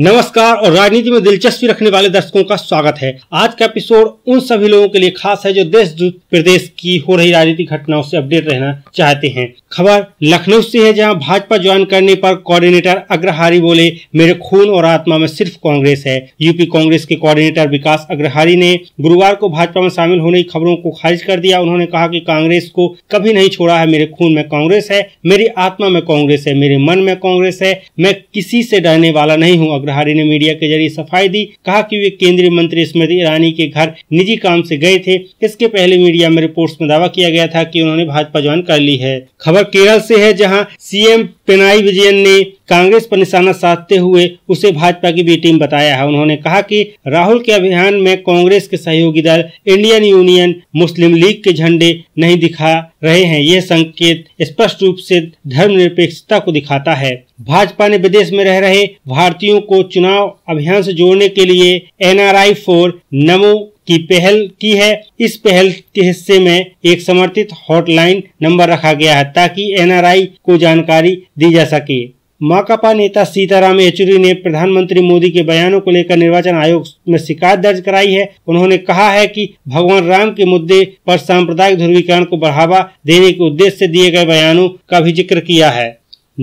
नमस्कार और राजनीति में दिलचस्पी रखने वाले दर्शकों का स्वागत है आज का एपिसोड उन सभी लोगों के लिए खास है जो देश प्रदेश की हो रही राजनीतिक घटनाओं से अपडेट रहना चाहते हैं खबर लखनऊ से है जहां भाजपा ज्वाइन करने पर कोऑर्डिनेटर अग्रहारी बोले मेरे खून और आत्मा में सिर्फ कांग्रेस है यूपी कांग्रेस के कोऑर्डिनेटर विकास अग्रहारी ने गुरुवार को भाजपा में शामिल होने की खबरों को खारिज कर दिया उन्होंने कहा की कांग्रेस को कभी नहीं छोड़ा है मेरे खून में कांग्रेस है मेरी आत्मा में कांग्रेस है मेरे मन में कांग्रेस है मैं किसी से डरने वाला नहीं हूँ हूं अग्रहारी ने मीडिया के जरिए सफाई दी कहा कि वे केंद्रीय मंत्री स्मृति ईरानी के घर निजी काम से गए थे इसके पहले मीडिया में रिपोर्ट्स में दावा किया गया था कि उन्होंने भाजपा ज्वाइन कर ली है खबर केरल से है जहां सीएम पिनाई विजयन ने कांग्रेस पर निशाना साधते हुए उसे भाजपा की बी टीम बताया है उन्होंने कहा कि राहुल के अभियान में कांग्रेस के सहयोगी दल इंडियन यूनियन मुस्लिम लीग के झंडे नहीं दिखा रहे हैं यह संकेत स्पष्ट रूप से धर्मनिरपेक्षता को दिखाता है भाजपा ने विदेश में रह रहे भारतीयों को चुनाव अभियान से जोड़ने के लिए एन आर आई फोर नमो की पहल की है इस पहल के हिस्से में एक समर्थित हॉटलाइन नंबर रखा गया है ताकि एनआरआई को जानकारी दी जा सके माकपा नेता सीताराम येचुरी ने प्रधानमंत्री मोदी के बयानों को लेकर निर्वाचन आयोग में शिकायत दर्ज कराई है उन्होंने कहा है कि भगवान राम के मुद्दे पर सांप्रदायिक ध्रुवीकरण को बढ़ावा देने के उद्देश्य से दिए गए बयानों का भी जिक्र किया है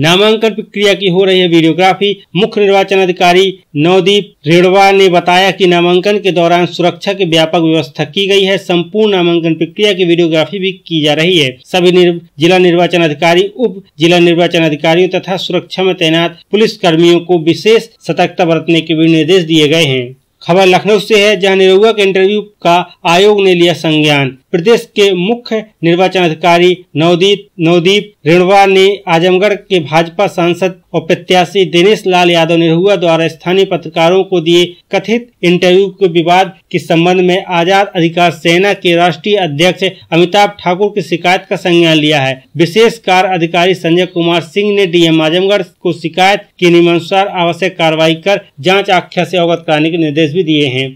नामांकन प्रक्रिया की हो रही है वीडियोग्राफी मुख्य निर्वाचन अधिकारी नवदीप रेड़वा ने बताया कि नामांकन के दौरान सुरक्षा की व्यापक व्यवस्था की गई है संपूर्ण नामांकन प्रक्रिया की वीडियोग्राफी भी की जा रही है सभी निर्व, जिला निर्वाचन अधिकारी उप जिला निर्वाचन अधिकारियों तथा सुरक्षा में तैनात पुलिस कर्मियों को विशेष सतर्कता बरतने के भी निर्देश दिए गए हैं खबर लखनऊ से है जहां निरहुआ के इंटरव्यू का आयोग ने लिया संज्ञान प्रदेश के मुख्य निर्वाचन अधिकारी नवदीप नवदीप रेणवा ने आजमगढ़ के भाजपा सांसद और प्रत्याशी दिनेश लाल यादव निरहुआ द्वारा स्थानीय पत्रकारों को दिए कथित इंटरव्यू के विवाद के संबंध में आजाद अधिकार सेना के राष्ट्रीय अध्यक्ष अमिताभ ठाकुर की शिकायत का संज्ञान लिया है विशेष कार्य अधिकारी संजय कुमार सिंह ने डीएम आजमगढ़ को शिकायत के नियमानुसार आवश्यक कार्रवाई कर जाँच आख्या ऐसी अवगत कराने के निर्देश भी दिए हैं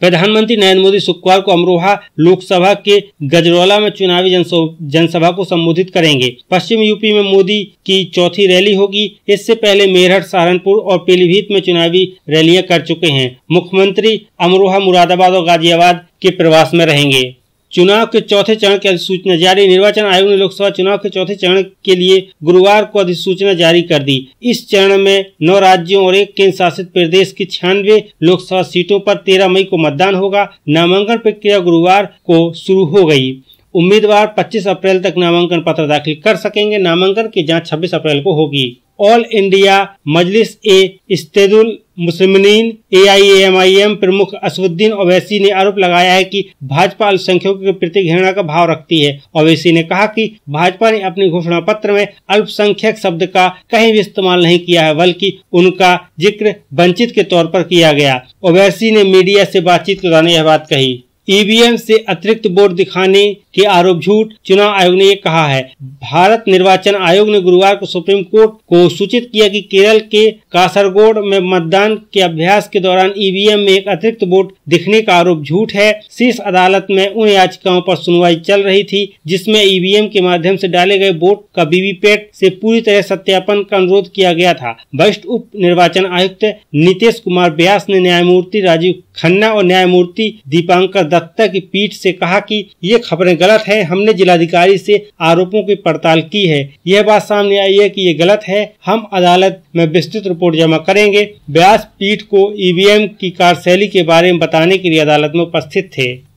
प्रधानमंत्री नरेंद्र मोदी शुक्रवार को अमरोहा लोकसभा के गजरौला में चुनावी जनसभा को संबोधित करेंगे पश्चिम यूपी में मोदी की चौथी रैली होगी इससे पहले मेरठ सहारनपुर और पीलीभीत में चुनावी रैलियां कर चुके हैं मुख्यमंत्री अमरोहा मुरादाबाद और गाजियाबाद के प्रवास में रहेंगे चुनाव के चौथे चरण की अधिसूचना जारी निर्वाचन आयोग ने लोकसभा चुनाव के चौथे चरण के लिए गुरुवार को अधिसूचना जारी कर दी इस चरण में नौ राज्यों और एक केंद्र शासित प्रदेश की छियानवे लोकसभा सीटों पर 13 मई को मतदान होगा नामांकन प्रक्रिया गुरुवार को शुरू हो गई उम्मीदवार 25 अप्रैल तक नामांकन पत्र दाखिल कर सकेंगे नामांकन की जांच 26 अप्रैल को होगी All India Majlis e Ittehadul I M प्रमुख असुद्दीन ओवैसी ने आरोप लगाया है कि भाजपा अल्पसंख्यकों के प्रति घृणा का भाव रखती है ओवैसी ने कहा कि भाजपा ने अपने घोषणा पत्र में अल्पसंख्यक शब्द का कहीं भी इस्तेमाल नहीं किया है बल्कि उनका जिक्र वंचित के तौर पर किया गया ओवैसी ने मीडिया से बातचीत के दौरान यह बात कही ईवीएम से अतिरिक्त वोट दिखाने के आरोप झूठ चुनाव आयोग ने कहा है भारत निर्वाचन आयोग ने गुरुवार को सुप्रीम कोर्ट को सूचित किया कि केरल के कासरगोड में मतदान के अभ्यास के दौरान ईवीएम में एक अतिरिक्त वोट दिखने का आरोप झूठ है शीर्ष अदालत में उन याचिकाओं पर सुनवाई चल रही थी जिसमें ईवीएम के माध्यम से डाले गए वोट का वीवीपैट से पूरी तरह सत्यापन का अनुरोध किया गया था वरिष्ठ उप निर्वाचन आयुक्त नीतीश कुमार व्यास ने न्यायमूर्ति राजीव खन्ना और न्यायमूर्ति दीपांकर दत्ता की पीठ से कहा कि ये खबरें गलत हैं हमने जिलाधिकारी से आरोपों की पड़ताल की है यह बात सामने आई है कि ये गलत है हम अदालत में विस्तृत रिपोर्ट जमा करेंगे ब्यास पीठ को ईवीएम की कार्यशैली के बारे में बताने के लिए अदालत में उपस्थित थे